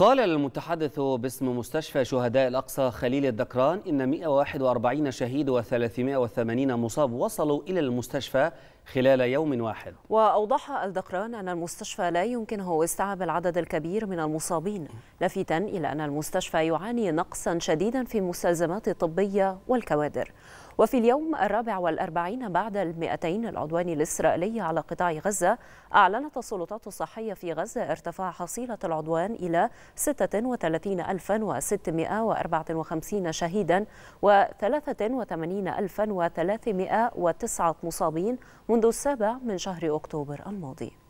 قال المتحدث باسم مستشفى شهداء الأقصى خليل الدكران إن 141 شهيد و380 مصاب وصلوا إلى المستشفى خلال يوم واحد وأوضح الدقران أن المستشفى لا يمكنه استيعاب العدد الكبير من المصابين لافتا إلى أن المستشفى يعاني نقصا شديدا في المستلزمات الطبية والكوادر وفي اليوم الرابع والأربعين بعد المئتين العدوان الإسرائيلي على قطاع غزة أعلنت السلطات الصحية في غزة ارتفاع حصيلة العدوان إلى 36654 شهيدا و 83309 مصابين من منذ السابع من شهر أكتوبر الماضي